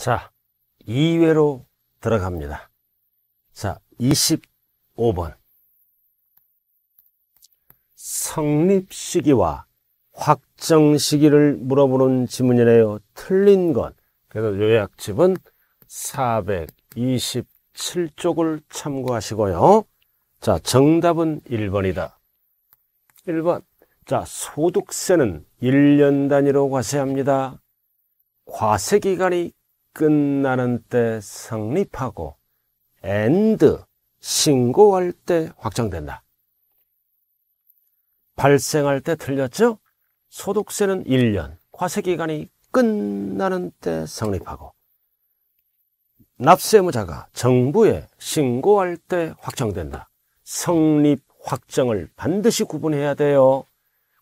자, 2회로 들어갑니다. 자, 25번. 성립 시기와 확정 시기를 물어보는 지문이네요. 틀린 건. 그래서 요약집은 427쪽을 참고하시고요. 자, 정답은 1번이다. 1번. 자, 소득세는 1년 단위로 과세합니다. 과세기간이 끝나는 때 성립하고 and 신고할 때 확정된다. 발생할 때 틀렸죠? 소득세는 1년, 과세기간이 끝나는 때 성립하고 납세의무자가 정부에 신고할 때 확정된다. 성립 확정을 반드시 구분해야 돼요.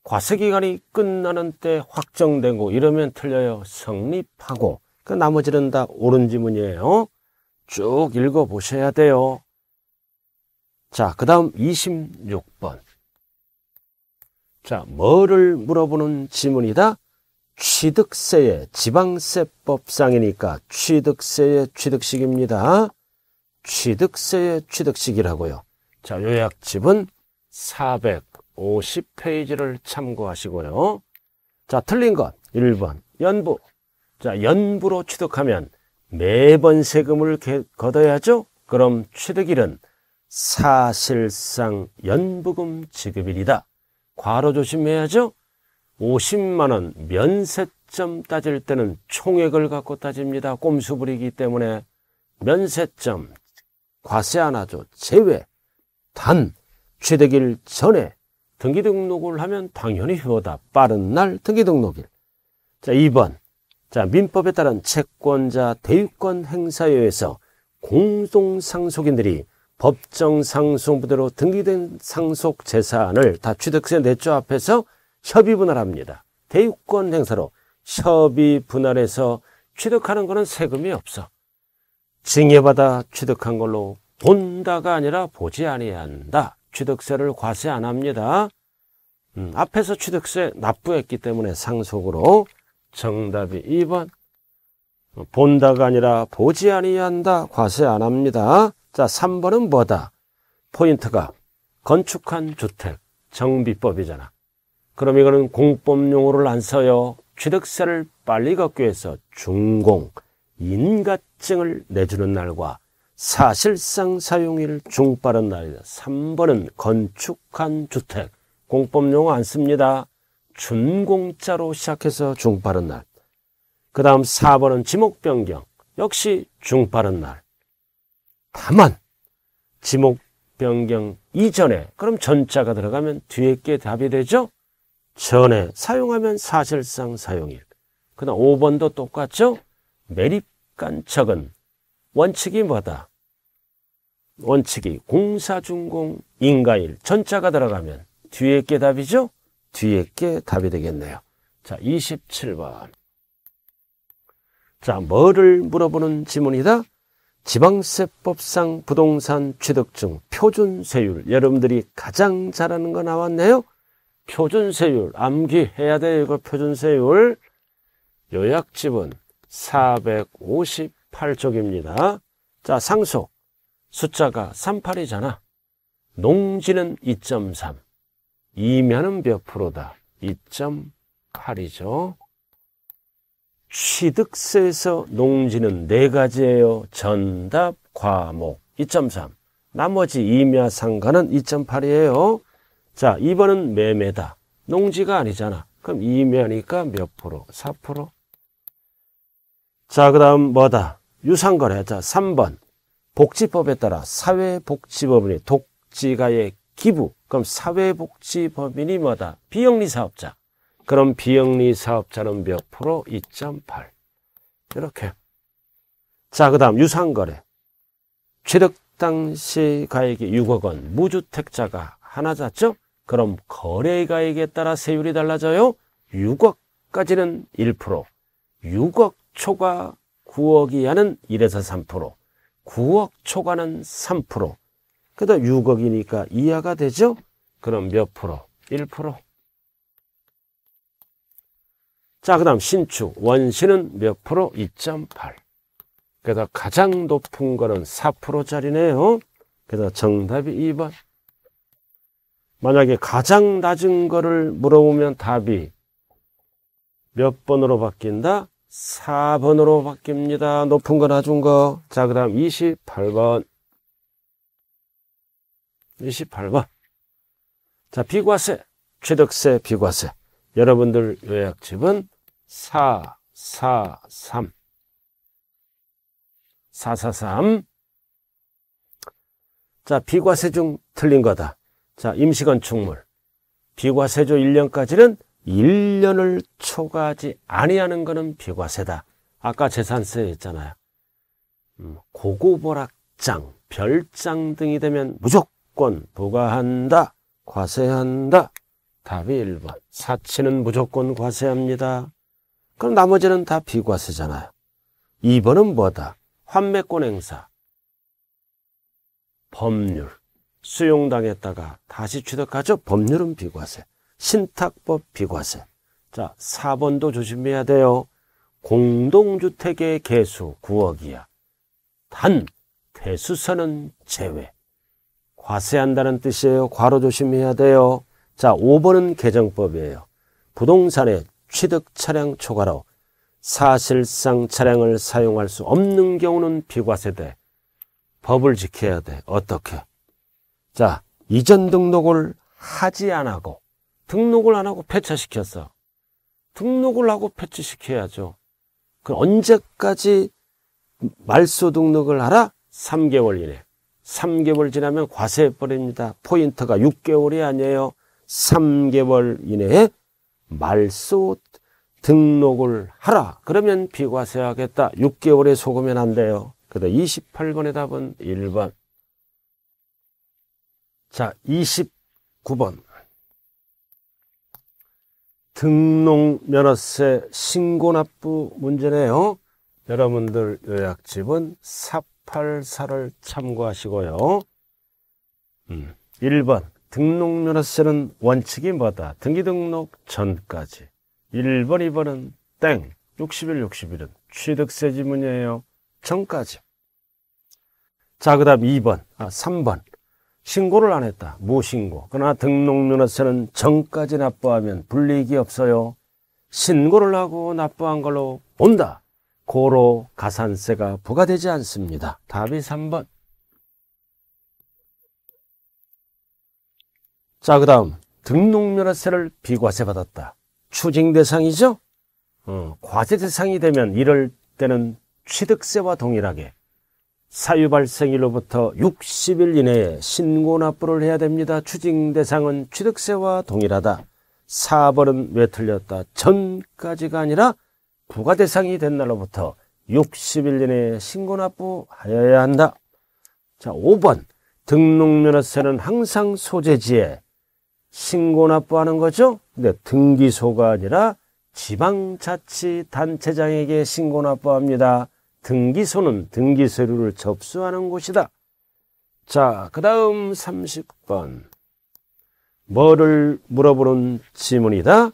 과세기간이 끝나는 때 확정되고 이러면 틀려요. 성립하고 그 나머지는 다 옳은 지문이에요. 쭉 읽어보셔야 돼요. 자, 그 다음 26번. 자, 뭐를 물어보는 지문이다? 취득세의 지방세법상이니까 취득세의 취득식입니다. 취득세의 취득식이라고요. 자, 요약집은 450페이지를 참고하시고요. 자, 틀린 것 1번 연부 자, 연부로 취득하면 매번 세금을 걷어야죠. 그럼 취득일은 사실상 연부금 지급일이다. 과로 조심해야죠. 50만 원 면세점 따질 때는 총액을 갖고 따집니다. 꼼수 부리기 때문에 면세점 과세 하나죠 제외. 단 취득일 전에 등기 등록을 하면 당연히 효다 빠른 날 등기 등록일. 자, 2번. 자, 민법에 따른 채권자 대유권 행사에 의해서 공동상속인들이 법정상속부대로 등기된 상속 재산을 다 취득세 내조 앞에서 협의 분할합니다. 대유권 행사로 협의 분할해서 취득하는 것은 세금이 없어. 증여받아 취득한 걸로 본다가 아니라 보지 아니한다. 취득세를 과세 안 합니다. 음, 앞에서 취득세 납부했기 때문에 상속으로 정답이 2번. 본다가 아니라 보지 아니한다. 과세 안 합니다. 자, 3번은 뭐다? 포인트가 건축한 주택, 정비법이잖아. 그럼 이거는 공법 용어를 안 써요. 취득세를 빨리 걷기 위해서 중공, 인가증을 내주는 날과 사실상 사용일 중빠른 날이다. 3번은 건축한 주택. 공법 용어 안 씁니다. 준공자로 시작해서 중빠른 날. 그 다음 4번은 지목변경. 역시 중빠른 날. 다만 지목변경 이전에 그럼 전자가 들어가면 뒤에 게 답이 되죠? 전에 사용하면 사실상 사용일. 그 다음 5번도 똑같죠? 매립간척은 원칙이 뭐다? 원칙이 공사중공 인가일 전자가 들어가면 뒤에 게 답이죠? 뒤에 게 답이 되겠네요. 자, 27번. 자, 뭐를 물어보는 지문이다? 지방세법상 부동산 취득증 표준세율 여러분들이 가장 잘하는 거 나왔네요. 표준세율 암기해야 돼요. 이거 표준세율 요약집은 458쪽입니다. 자 상속 숫자가 38이잖아. 농지는 2.3. 2면은 몇 프로다? 2.8이죠. 취득세에서 농지는 네 가지예요. 전답, 과목 2.3. 나머지 임야 상가는 2.8이에요. 자, 2번은 매매다. 농지가 아니잖아. 그럼 임야니까 몇 프로? 4%? 자, 그 다음 뭐다? 유상거래. 자, 3번. 복지법에 따라 사회복지법인의 독지가의 기부, 그럼 사회복지법인이 뭐다? 비영리 사업자. 그럼 비영리 사업자는 몇 프로? 2.8. 이렇게. 자, 그 다음 유상거래. 취득 당시 가액이 6억 원, 무주택자가 하나 샀죠? 그럼 거래가액에 따라 세율이 달라져요? 6억까지는 1%, 6억 초과 9억 이하는 1에서 3%, 9억 초과는 3%, 그다 6억이니까 이하가 되죠? 그럼 몇 프로? 1%. 자, 그 다음 신축. 원신은 몇 프로? 2.8. 그래 가장 높은 거는 4%짜리네요. 그래 정답이 2번. 만약에 가장 낮은 거를 물어보면 답이 몇 번으로 바뀐다? 4번으로 바뀝니다. 높은 거, 낮은 거. 자, 그 다음 28번. 28번. 자, 비과세, 취득세, 비과세. 여러분들 요약집은 4, 4, 3. 4, 4, 3. 자, 비과세 중 틀린 거다. 자, 임시건축물. 비과세조 1년까지는 1년을 초과하지 아니하는 것은 비과세다. 아까 재산세 했잖아요. 음, 고고보락장, 별장 등이 되면 무조건 무조건 부과한다. 과세한다. 답이 1번. 사치는 무조건 과세합니다. 그럼 나머지는 다 비과세잖아요. 2번은 뭐다? 환매권 행사. 법률. 수용당했다가 다시 취득하죠? 법률은 비과세. 신탁법 비과세. 자, 4번도 조심해야 돼요. 공동주택의 개수 9억 이야. 단, 대수선은 제외. 과세한다는 뜻이에요. 과로 조심해야 돼요. 자, 5번은 개정법이에요. 부동산의 취득 차량 초과로 사실상 차량을 사용할 수 없는 경우는 비과세돼. 법을 지켜야 돼. 어떻게? 자, 이전 등록을 하지 안 하고 등록을 안 하고 폐차시켰어. 등록을 하고 폐차시켜야죠. 그 언제까지 말소 등록을 하라? 3개월 이내. 3개월 지나면 과세해버립니다. 포인트가 6개월이 아니에요. 3개월 이내에 말소 등록을 하라. 그러면 비과세하겠다. 6개월에 속으면 안 돼요. 그다 28번의 답은 1번. 자, 29번. 등록면허세 신고납부 문제네요. 여러분들 요약집은 삽 18사를 참고하시고요. 음, 1번 등록면허세는 원칙이 뭐다? 등기등록 전까지 1번, 2번은 땡 60일, 60일은 취득세 지문이에요. 전까지 자, 그 다음 2번, 아, 3번 신고를 안 했다. 무신고. 그러나 등록면허세는 전까지 납부하면 불이익이 없어요. 신고를 하고 납부한 걸로 본다. 고로 가산세가 부과되지 않습니다. 답이 3번. 자, 그 다음 등록면허세를 비과세 받았다. 추징 대상이죠? 어, 과세 대상이 되면 이럴 때는 취득세와 동일하게 사유 발생일로부터 60일 이내에 신고 납부를 해야 됩니다. 추징 대상은 취득세와 동일하다. 4번은 왜 틀렸다? 전까지가 아니라 부과 대상이 된 날로부터 61년에 신고 납부하여야 한다. 자, 5번. 등록면허세는 항상 소재지에 신고 납부하는 거죠. 근데 네, 등기소가 아니라 지방자치단체장에게 신고 납부합니다. 등기소는 등기서류를 접수하는 곳이다. 자, 그 다음 30번. 뭐를 물어보는 지문이다?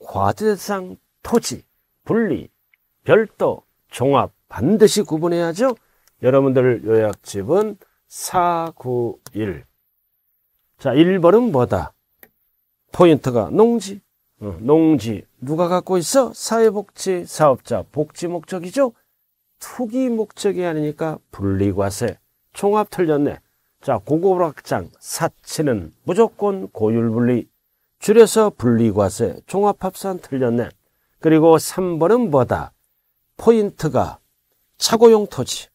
과대상 토지. 분리, 별도, 종합 반드시 구분해야죠. 여러분들 요약집은 491. 자, 1번은 뭐다? 포인트가 농지. 어, 농지. 누가 갖고 있어? 사회복지, 사업자, 복지 목적이죠? 투기 목적이 아니니까 분리과세. 총합 틀렸네. 자, 고고락장, 사치는 무조건 고율분리. 줄여서 분리과세, 종합합산 틀렸네. 그리고 3번은 뭐다? 포인트가 차고용 토지.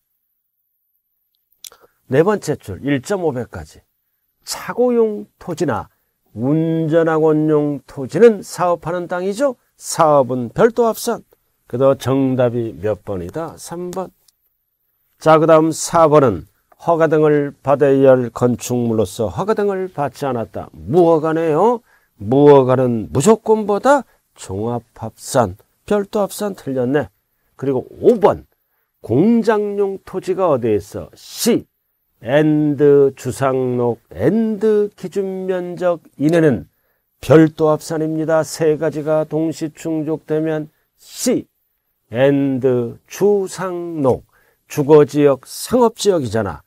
네 번째 줄 1.5배까지. 차고용 토지나 운전학원용 토지는 사업하는 땅이죠. 사업은 별도 합산. 그래도 정답이 몇 번이다? 3번. 자, 그 다음 4번은 허가 등을 받아야 할 건축물로서 허가 등을 받지 않았다. 무허가네요. 무허가는 무조건보다 종합합산, 별도합산 틀렸네. 그리고 5번 공장용 토지가 어디에 있어? C. 엔드 주상록 엔드 기준면적 이내는 별도합산입니다. 세 가지가 동시 충족되면 C. 엔드 주상록 주거지역 상업지역이잖아.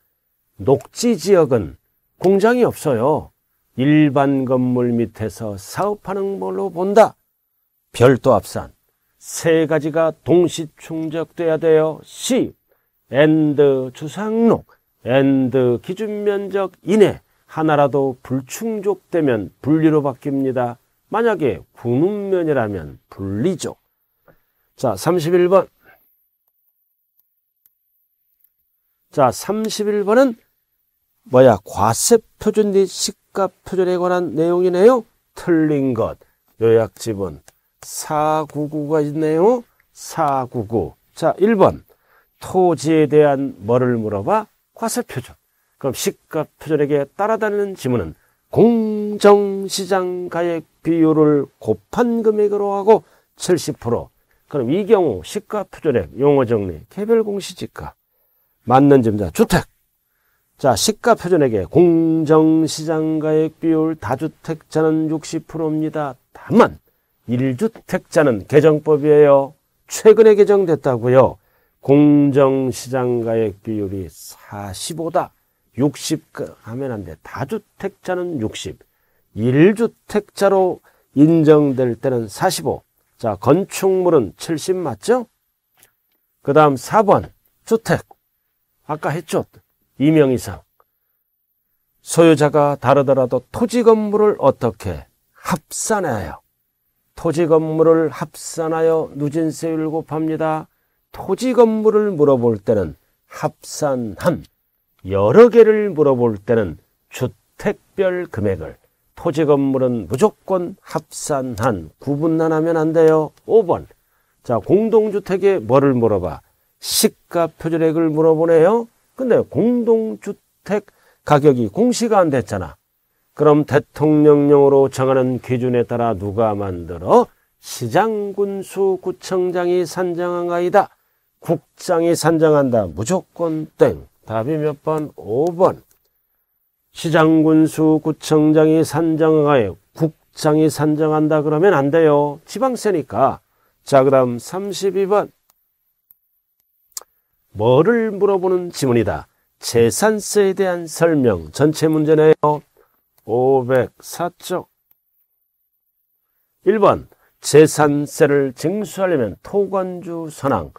녹지지역은 공장이 없어요. 일반 건물 밑에서 사업하는 걸로 본다. 별도 합산 세 가지가 동시 충족돼야 돼요. C 엔드 주상록 엔드 기준면적 이내 하나라도 불충족되면 분리로 바뀝니다. 만약에 군운면이라면 분리죠. 자, 31번. 자, 31번은 뭐야? 과세 표준 및 시가 표준에 관한 내용이네요. 틀린 것. 요약 지분. 499가 있네요. 499. 자, 1번. 토지에 대한 뭐를 물어봐? 과세표준. 그럼 시가표준액에 따라다니는 지문은 공정시장 가액 비율을 곱한 금액으로 하고 70%. 그럼 이 경우 시가표준액, 용어정리, 개별공시지가. 맞는 지입니다. 주택. 자, 시가표준액에 공정시장 가액 비율 다주택자는 60%입니다. 다만, 1주택자는 개정법이에요. 최근에 개정됐다고요. 공정시장가액 비율이 45다. 60 하면 안 돼. 다주택자는 60. 1주택자로 인정될 때는 45. 자, 건축물은 70 맞죠? 그 다음 4번. 주택. 아까 했죠? 2명 이상. 소유자가 다르더라도 토지 건물을 어떻게 합산해요? 토지 건물을 합산하여 누진세율 곱합니다. 토지 건물을 물어볼 때는 합산함, 여러 개를 물어볼 때는 주택별 금액을, 토지 건물은 무조건 합산한, 구분만 하면 안 돼요. 5번. 자, 공동주택에 뭐를 물어봐? 시가 표준액을 물어보네요. 근데 공동주택 가격이 공시가 안 됐잖아. 그럼 대통령령으로 정하는 기준에 따라 누가 만들어 시장군수 구청장이 산정한 가이다. 국장이 산정한다. 무조건 땡. 답이 몇 번? 5번. 시장군수 구청장이 산정한가여 국장이 산정한다 그러면 안 돼요. 지방세니까. 자, 그 다음 32번. 뭐를 물어보는 지문이다. 재산세에 대한 설명. 전체 문제네요. 5 0 4쪽 1번 재산세를 징수하려면 토관주선항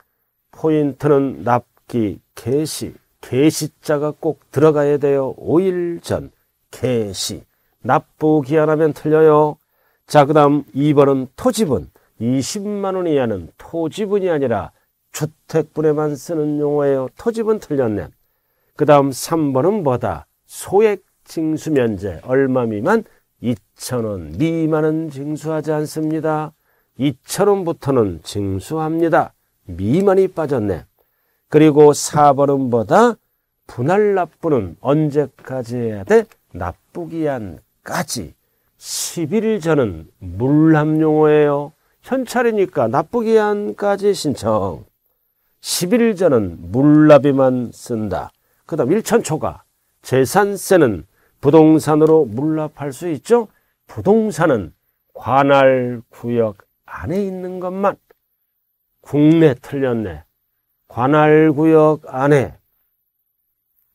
포인트는 납기 개시 개시자가 꼭 들어가야 돼요 5일 전 개시 납부 기한하면 틀려요 자그 다음 2번은 토지분 20만원 이하는 토지분이 아니라 주택분에만 쓰는 용어예요 토지분 틀렸네 그 다음 3번은 뭐다 소액 징수면제 얼마 미만 2천원 미만은 징수하지 않습니다. 2천원부터는 징수합니다. 미만이 빠졌네. 그리고 4번은보다 분할 납부는 언제까지 해야 돼? 납부기한까지. 10일 전은 물납용어예요 현찰이니까 납부기한까지 신청. 10일 전은 물납이만 쓴다. 그 다음 1천 초과. 재산세는 부동산으로 물납할 수 있죠. 부동산은 관할 구역 안에 있는 것만 국내 틀렸네. 관할 구역 안에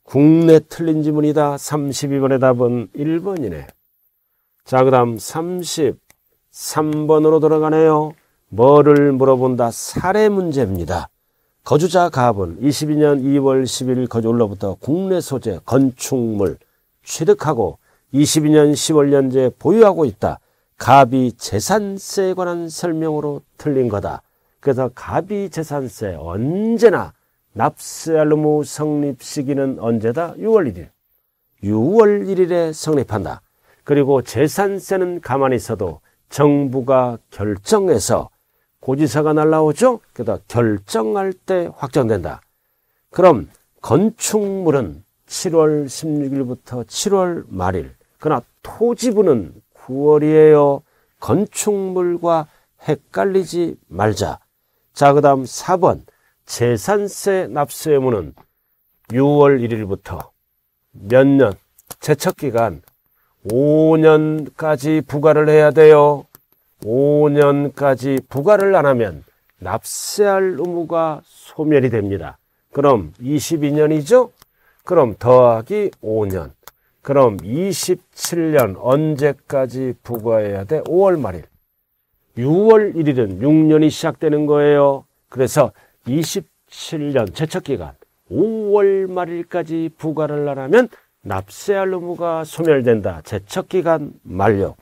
국내 틀린 지문이다. 32번의 답은 1번이네. 자, 그 다음 33번으로 들어가네요. 뭐를 물어본다? 사례 문제입니다. 거주자 갑은 22년 2월 10일 거주올로부터 국내 소재, 건축물, 취득하고 22년 1 0월년재 보유하고 있다. 가비 재산세에 관한 설명으로 틀린 거다. 그래서 가비 재산세 언제나 납세알루무 성립 시기는 언제다? 6월 1일. 6월 1일에 성립한다. 그리고 재산세는 가만히 있어도 정부가 결정해서 고지서가 날라오죠? 그다 결정할 때 확정된다. 그럼 건축물은 7월 16일부터 7월 말일. 그러나 토지부는 9월이에요. 건축물과 헷갈리지 말자. 자, 그 다음 4번. 재산세 납세 의무는 6월 1일부터 몇 년, 제척기간 5년까지 부과를 해야 돼요. 5년까지 부과를 안 하면 납세할 의무가 소멸이 됩니다. 그럼 22년이죠? 그럼 더하기 5년. 그럼 27년 언제까지 부과해야 돼? 5월 말일. 6월 1일은 6년이 시작되는 거예요. 그래서 27년 제척기간 5월 말일까지 부과를 하 하면 납세할 의무가 소멸된다. 제척기간 만료.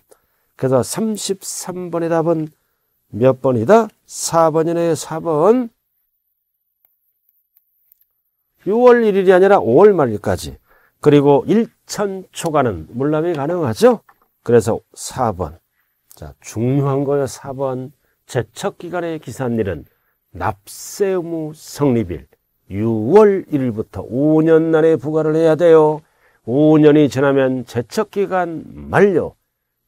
그래서 33번의 답은 몇 번이다? 4번이네요. 4번. 6월 1일이 아니라 5월 말일까지 그리고 1천 초간은 물납이 가능하죠. 그래서 4번 자 중요한 거예요. 4번 제척기간의 기산일은 납세 의무 성립일 6월 1일부터 5년 날에 부과를 해야 돼요. 5년이 지나면 제척기간 만료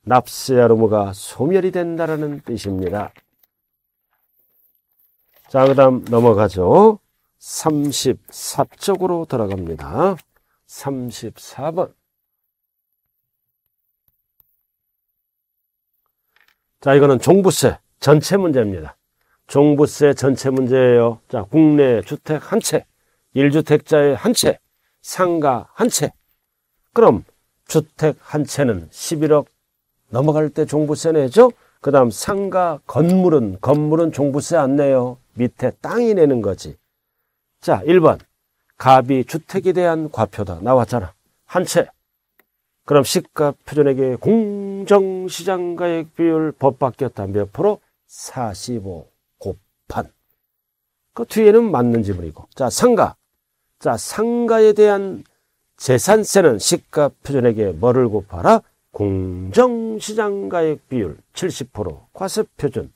납세할 의무가 소멸이 된다라는 뜻입니다. 자, 그 다음 넘어가죠. 34쪽으로 들어갑니다. 34번. 자, 이거는 종부세 전체 문제입니다. 종부세 전체 문제예요. 자, 국내 주택 한 채, 1주택자의 한 채, 상가 한 채. 그럼 주택 한 채는 11억 넘어갈 때 종부세 내죠? 그 다음 상가 건물은, 건물은 종부세 안 내요. 밑에 땅이 내는 거지. 자, 1번. 갑이 주택에 대한 과표다. 나왔잖아. 한 채. 그럼 시값 표준액의 공정시장 가액 비율 법 바뀌었다. 몇 프로? 45 곱한. 그 뒤에는 맞는 지문이고. 자, 상가. 자, 상가에 대한 재산세는 시가 표준액에 뭐를 곱하라? 공정시장가액 비율 70% 과세표준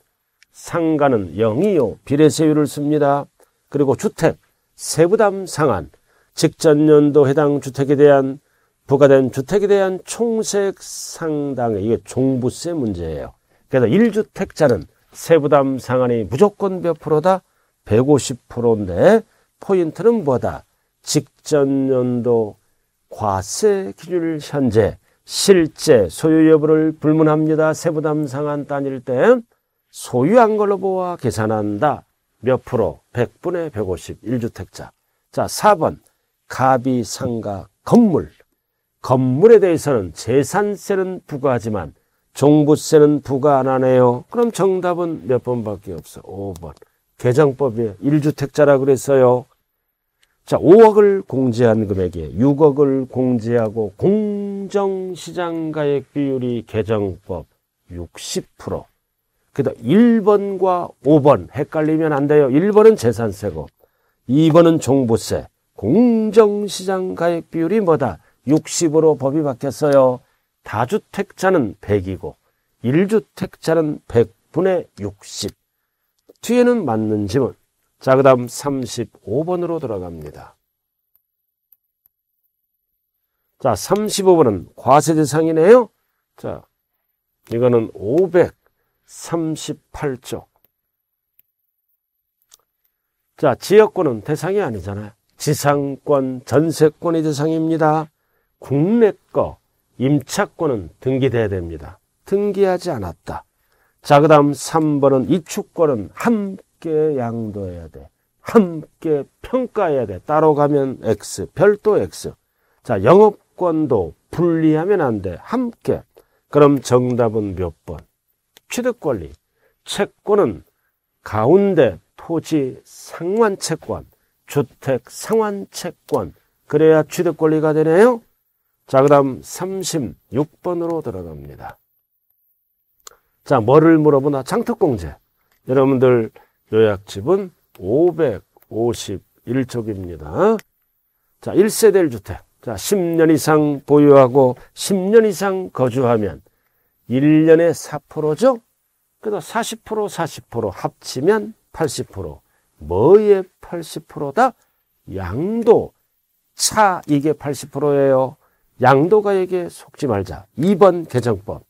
상가는 0이요 비례세율을 씁니다. 그리고 주택 세부담 상한, 직전연도 해당 주택에 대한 부과된 주택에 대한 총색 상당의 이게 종부세 문제예요. 그래서 1주택자는 세부담 상한이 무조건 몇 프로다? 150%인데 포인트는 뭐다? 직전연도 과세 기준 현재 실제 소유 여부를 불문합니다. 세부담 상한 따질 때 소유한 걸로 보아 계산한다. 몇 프로? 100분의 150, 1주택자. 자, 4번. 가비, 상가, 건물. 건물에 대해서는 재산세는 부과하지만 종부세는 부과 안 하네요. 그럼 정답은 몇 번밖에 없어? 5번. 개정법이에요. 1주택자라 그랬어요. 자, 5억을 공제한 금액에 6억을 공제하고 공정시장가액 비율이 개정법 60%. 그다 1번과 5번 헷갈리면 안 돼요. 1번은 재산세고 2번은 종부세. 공정시장 가액 비율이 뭐다? 60으로 법이 바뀌었어요. 다주택자는 100이고 1주택자는 100분의 60. 뒤에는 맞는 지문. 자, 그다음 35번으로 들어갑니다. 자, 35번은 과세 대상이네요. 자, 이거는 500 3 8조 자, 지역권은 대상이 아니잖아요. 지상권, 전세권이 대상입니다. 국내 거, 임차권은 등기돼야 됩니다. 등기하지 않았다. 자, 그 다음 3번은 이축권은 함께 양도해야 돼. 함께 평가해야 돼. 따로 가면 X, 별도 X. 자, 영업권도 분리하면 안 돼. 함께. 그럼 정답은 몇 번? 취득권리, 채권은 가운데 토지 상환채권, 주택 상환채권, 그래야 취득권리가 되네요. 자, 그 다음 36번으로 들어갑니다. 자, 뭐를 물어보나? 장특공제. 여러분들 요약집은 551쪽입니다. 자, 1세대일 주택. 자, 10년 이상 보유하고 10년 이상 거주하면 1년에 4%죠? 그래서 40% 40% 합치면 80% 뭐의 80%다? 양도 차 이게 80%예요. 양도가에게 속지 말자. 2번 개정법.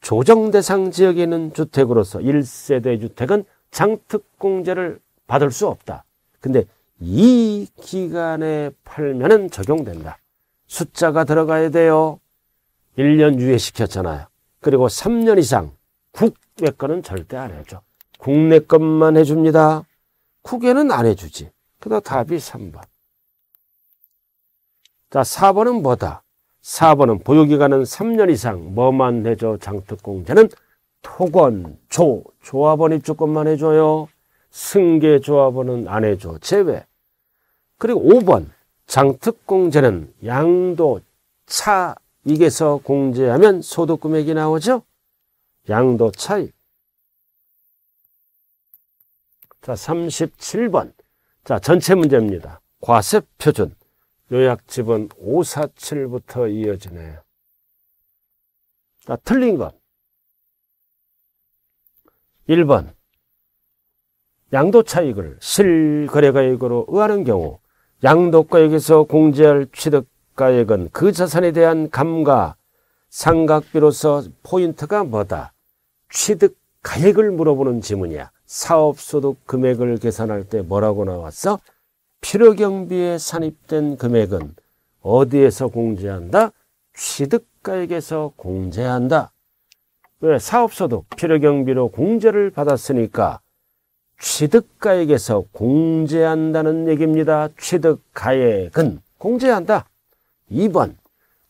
조정 대상 지역에 있는 주택으로서 1세대 주택은 장특공제를 받을 수 없다. 근데 이 기간에 팔면은 적용된다. 숫자가 들어가야 돼요. 1년 유예시켰잖아요. 그리고 3년 이상 국 국외 거는 절대 안 해줘. 국내 것만 해줍니다. 국외는 안 해주지. 그다 답이 3번. 자, 4번은 뭐다? 4번은 보유기간은 3년 이상 뭐만 해줘 장특공제는 토건, 조, 조합원 입주권만 해줘요. 승계 조합원은 안 해줘. 제외. 그리고 5번 장특공제는 양도 차 이게서 공제하면 소득금액이 나오죠. 양도 차이. 자, 37번. 자, 전체 문제입니다. 과세 표준. 요약집은 547부터 이어지네요. 자, 틀린 것. 1번. 양도차익을 실거래가액으로 의하는 경우 양도가액에서 공제할 취득가액은 그 자산에 대한 감가 상각비로서 포인트가 뭐다? 취득 가액을 물어보는 지문이야. 사업소득 금액을 계산할 때 뭐라고 나왔어? 필요경비에 산입된 금액은 어디에서 공제한다? 취득가액에서 공제한다. 왜? 사업소득, 필요경비로 공제를 받았으니까 취득가액에서 공제한다는 얘기입니다. 취득가액은 공제한다. 2번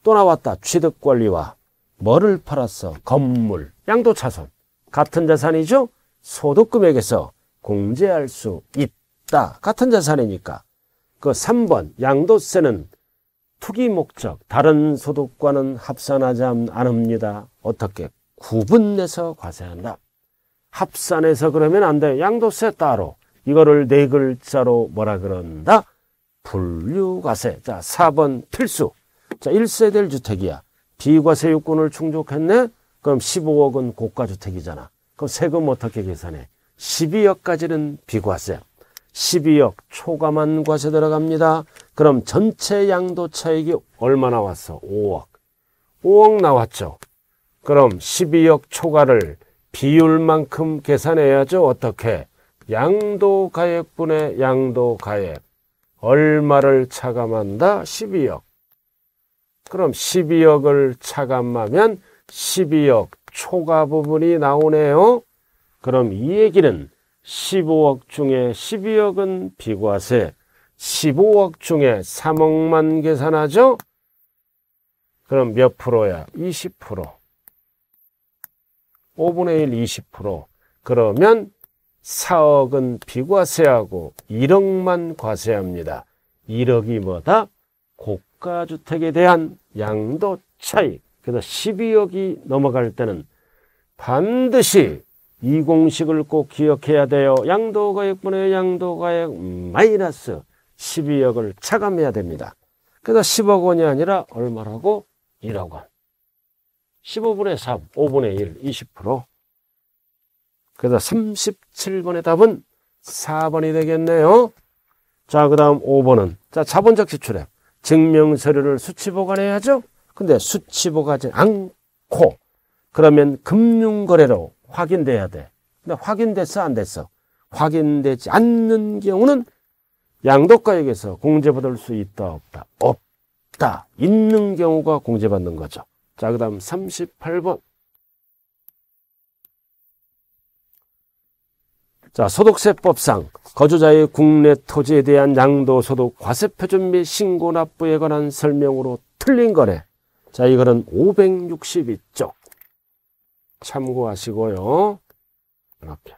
또 나왔다. 취득관리와 뭐를 팔았어? 건물. 양도차손 같은 자산이죠. 소득금액에서 공제할 수 있다. 같은 자산이니까. 그 3번 양도세는 투기 목적 다른 소득과는 합산하지 않습니다. 어떻게? 구분해서 과세한다. 합산해서 그러면 안돼 양도세 따로. 이거를 네 글자로 뭐라 그런다? 분류과세. 자, 4번 필수. 자, 1세대 주택이야. 비과세 요건을 충족했네? 그럼 15억은 고가주택이잖아. 그럼 세금 어떻게 계산해? 12억까지는 비과세. 12억 초과만 과세 들어갑니다. 그럼 전체 양도 차익이 얼마 나왔어? 5억. 5억 나왔죠. 그럼 12억 초과를 비율만큼 계산해야죠. 어떻게? 양도 가액분의 양도 가액. 얼마를 차감한다? 12억. 그럼 12억을 차감하면 12억 초과 부분이 나오네요. 그럼 이 얘기는 15억 중에 12억은 비과세, 15억 중에 3억만 계산하죠? 그럼 몇 프로야? 20%. 5분의 1 20%. 그러면 4억은 비과세하고 1억만 과세합니다. 1억이 뭐다? 고가주택에 대한 양도 차익. 그래서 12억이 넘어갈 때는 반드시 이 공식을 꼭 기억해야 돼요. 양도가액분의 양도가액 마이너스 12억을 차감해야 됩니다. 그래서 10억 원이 아니라 얼마라고? 1억 원. 15분의 3, 5분의 1, 20%. 그래서 37번의 답은 4번이 되겠네요. 자, 그 다음 5번은. 자, 자본적 지출액. 증명서류를 수치 보관해야죠. 근데 수치보가 하지 않고 그러면 금융거래로 확인돼야 돼. 근데 확인됐어 안 됐어? 확인되지 않는 경우는 양도가액에서 공제받을 수 있다 없다? 없다. 있는 경우가 공제받는 거죠. 자, 그 다음 38번. 자, 소득세법상 거주자의 국내 토지에 대한 양도소득 과세표준 및 신고납부에 관한 설명으로 틀린 거래. 자, 이거는 562쪽. 참고하시고요. 이렇게.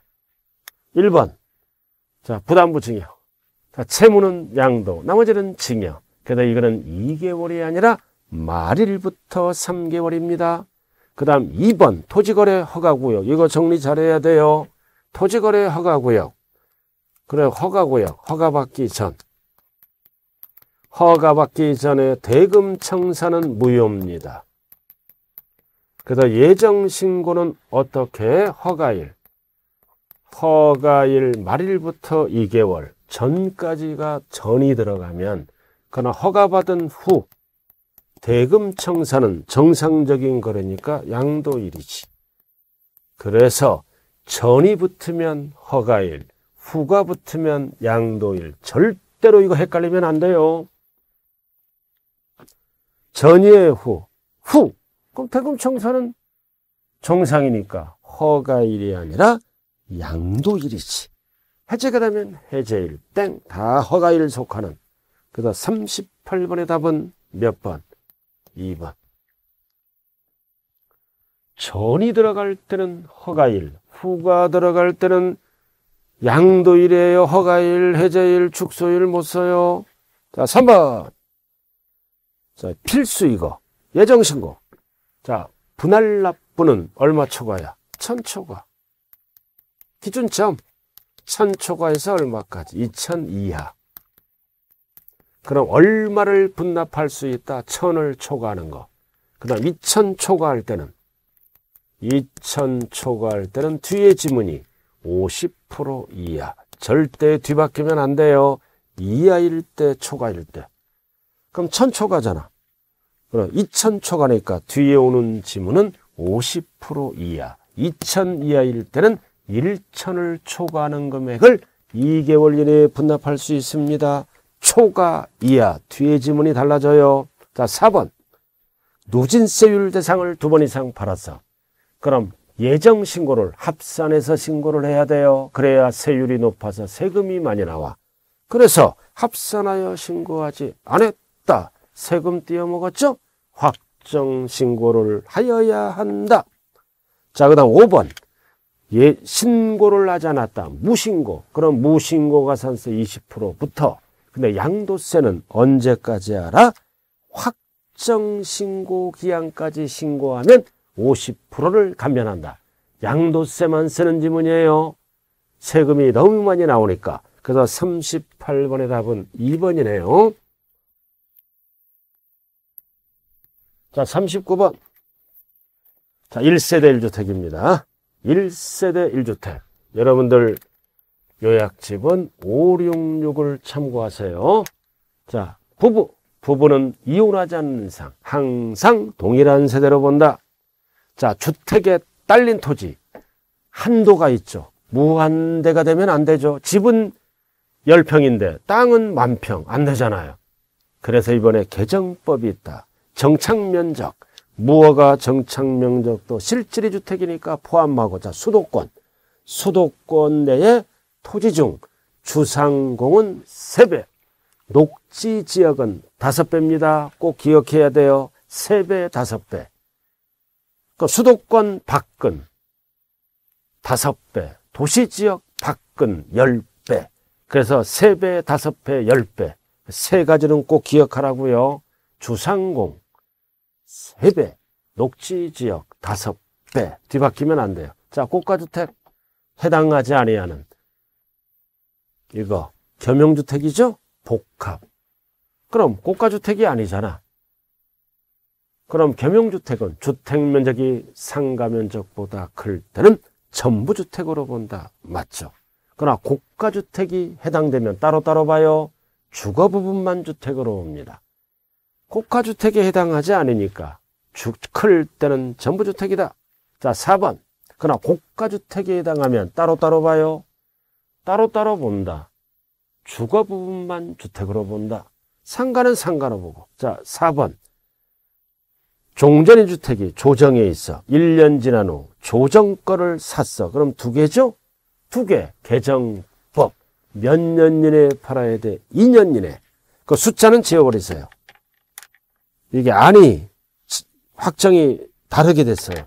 1번. 자, 부담부 증여. 자, 채무는 양도, 나머지는 증여. 게다가 이거는 2개월이 아니라 말일부터 3개월입니다. 그 다음 2번 토지거래 허가구역. 이거 정리 잘해야 돼요. 토지거래 허가구역. 그래, 허가구역. 허가받기 전. 허가받기 전에 대금 청산은 무효입니다. 그래서 예정 신고는 어떻게 허가일, 허가일 말일부터 2개월 전까지가 전이 들어가면 그러나 허가받은 후 대금 청산은 정상적인 거래니까 양도일이지. 그래서 전이 붙으면 허가일, 후가 붙으면 양도일. 절대로 이거 헷갈리면 안 돼요. 전예 후, 후. 그럼 대금 청산은 정상이니까 허가일이 아니라 양도일이지. 해제가 되면 해제일 땡. 다 허가일 속하는. 그다 38번의 답은 몇 번? 2번. 전이 들어갈 때는 허가일, 후가 들어갈 때는 양도일이에요. 허가일, 해제일, 축소일 못 써요. 자, 3번. 자, 필수 이거. 예정 신고. 자, 분할 납부는 얼마 초과야? 천 초과. 기준점. 천 초과에서 얼마까지? 이천 이하. 그럼 얼마를 분납할 수 있다? 천을 초과하는 거. 그 다음 이천 초과할 때는 이천 초과할 때는 뒤에 지문이 오십 프로 이하. 절대 뒤바뀌면 안 돼요. 이하일 때 초과일 때. 그럼 천 초과잖아. 그럼 2000초과니까 뒤에 오는 지문은 50% 이하, 2000 이하일 때는 1000을 초과하는 금액을 2개월 이내에 분납할 수 있습니다. 초과 이하, 뒤에 지문이 달라져요. 자, 4번. 누진세율 대상을 두 번 이상 팔아서. 그럼 예정 신고를 합산해서 신고를 해야 돼요. 그래야 세율이 높아서 세금이 많이 나와. 그래서 합산하여 신고하지 않았다. 세금 떼어먹었죠? 확정신고를 하여야 한다. 자, 그 다음 5번. 예, 신고를 하지 않았다. 무신고. 그럼 무신고가 산세 20%부터. 근데 양도세는 언제까지 알아? 확정신고 기한까지 신고하면 50%를 감면한다. 양도세만 쓰는 지문이에요. 세금이 너무 많이 나오니까. 그래서 38번의 답은 2번이네요. 자, 39번. 자, 1세대 1주택입니다. 1세대 1주택. 여러분들 요약집은 566을 참고하세요. 자, 부부. 부부는 이혼하지 않는 상. 항상 동일한 세대로 본다. 자, 주택에 딸린 토지. 한도가 있죠. 무한대가 되면 안 되죠. 집은 10평인데 땅은 만평 안 되잖아요. 그래서 이번에 개정법이 있다. 정착면적, 무허가 정착면적도 실질의 주택이니까 포함하고자 수도권, 수도권 내에 토지 중 주상공은 3배 녹지 지역은 5 배입니다꼭 기억해야 돼요. 3배5배그 수도권 밖은 5배 도시 지역 밖은 1 0배 그래서 3배 5배 1 0배세 가지는 꼭 기억하라고요. 주상공, 3배, 녹지 지역 5배, 뒤바뀌면 안 돼요. 자, 고가주택 해당하지 아니하는 이거 겸용주택이죠? 복합. 그럼 고가주택이 아니잖아. 그럼 겸용주택은 주택 면적이 상가 면적보다 클 때는 전부 주택으로 본다. 맞죠? 그러나 고가주택이 해당되면 따로따로 봐요. 주거 부분만 주택으로 옵니다. 국가주택에 해당하지 않으니까 주, 클 때는 전부주택이다. 자, 4번. 그러나 국가주택에 해당하면 따로따로 봐요. 따로따로 본다. 주거 부분만 주택으로 본다. 상가는 상가로 보고. 자, 4번. 종전인 주택이 조정에 있어 1년 지난 후 조정 거를 샀어. 그럼 두 개죠? 두 개. 개정법. 몇 년 이내에 팔아야 돼? 2년 이내. 그 숫자는 지워버리세요. 이게 아니 확정이 다르게 됐어요.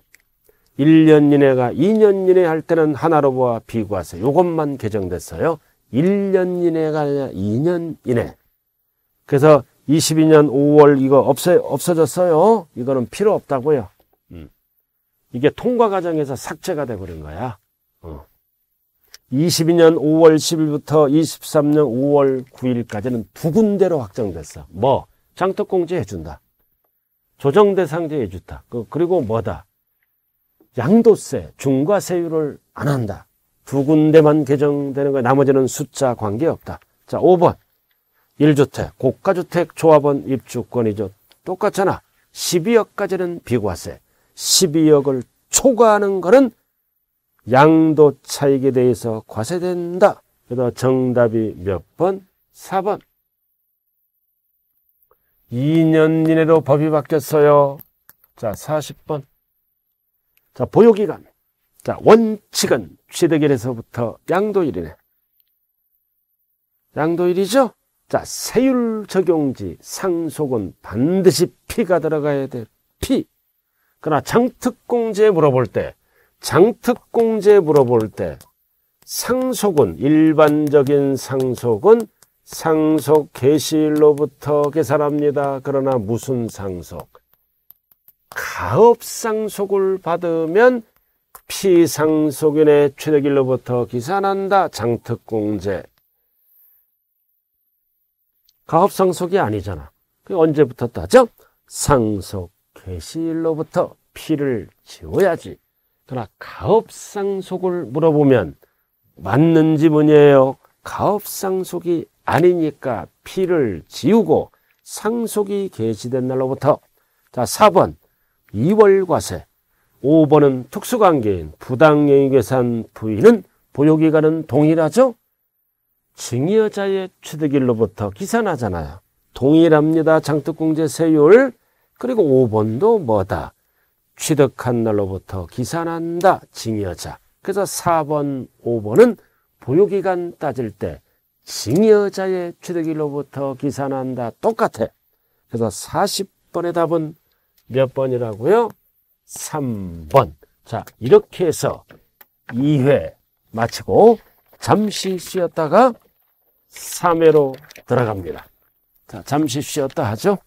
1년 이내가 2년 이내 할 때는 하나로 보아 비과세요 요것만 개정됐어요. 1년 이내가 아니라 2년 이내. 그래서 22년 5월 이거 없어, 없어졌어요. 이거는 필요 없다고요. 음. 이게 통과 과정에서 삭제가 돼버린 거야. 어. 22년 5월 10일부터 23년 5월 9일까지는 두 군데로 확정됐어. 뭐? 장터공제 해준다. 조정 대상자의 주택 그, 그리고 뭐다 양도세 중과세율을 안 한다 두 군데만 개정되는 거야 나머지는 숫자 관계없다 자 5번 1주택 고가주택 조합원 입주권이죠 똑같잖아 12억까지는 비과세 12억을 초과하는 거는 양도 차익에 대해서 과세된다 그래서 정답이 몇 번? 4번 2년 이내로 법이 바뀌었어요. 자, 40번. 자, 보유기간. 자, 원칙은 취득일에서부터 양도일이네. 양도일이죠? 자, 세율 적용지 상속은 반드시 피가 들어가야 돼. 피. 그러나 장특공제 물어볼 때, 장특공제 물어볼 때, 상속은, 일반적인 상속은 상속 개시일로부터 계산합니다. 그러나 무슨 상속? 가업상속을 받으면 피상속인의 취득일로부터 기산한다. 장특공제. 가업상속이 아니잖아. 언제부터 따죠? 상속 개시일로부터 피를 지워야지. 그러나 가업상속을 물어보면 맞는지 문이에요. 가업상속이 아니니까 피를 지우고 상속이 개시된 날로부터 자 4번 2월 과세 5번은 특수관계인 부당영위계산 부인은 보유기간은 동일하죠? 증여자의 취득일로부터 기산하잖아요. 동일합니다. 장특공제 세율 그리고 5번도 뭐다? 취득한 날로부터 기산한다. 증여자. 그래서 4번, 5번은 보유기간 따질 때 징여자의 취득일로부터 기산한다. 똑같아. 그래서 40번의 답은 몇 번이라고요? 3번. 자, 이렇게 해서 2회 마치고 잠시 쉬었다가 3회로 들어갑니다. 자, 잠시 쉬었다 하죠.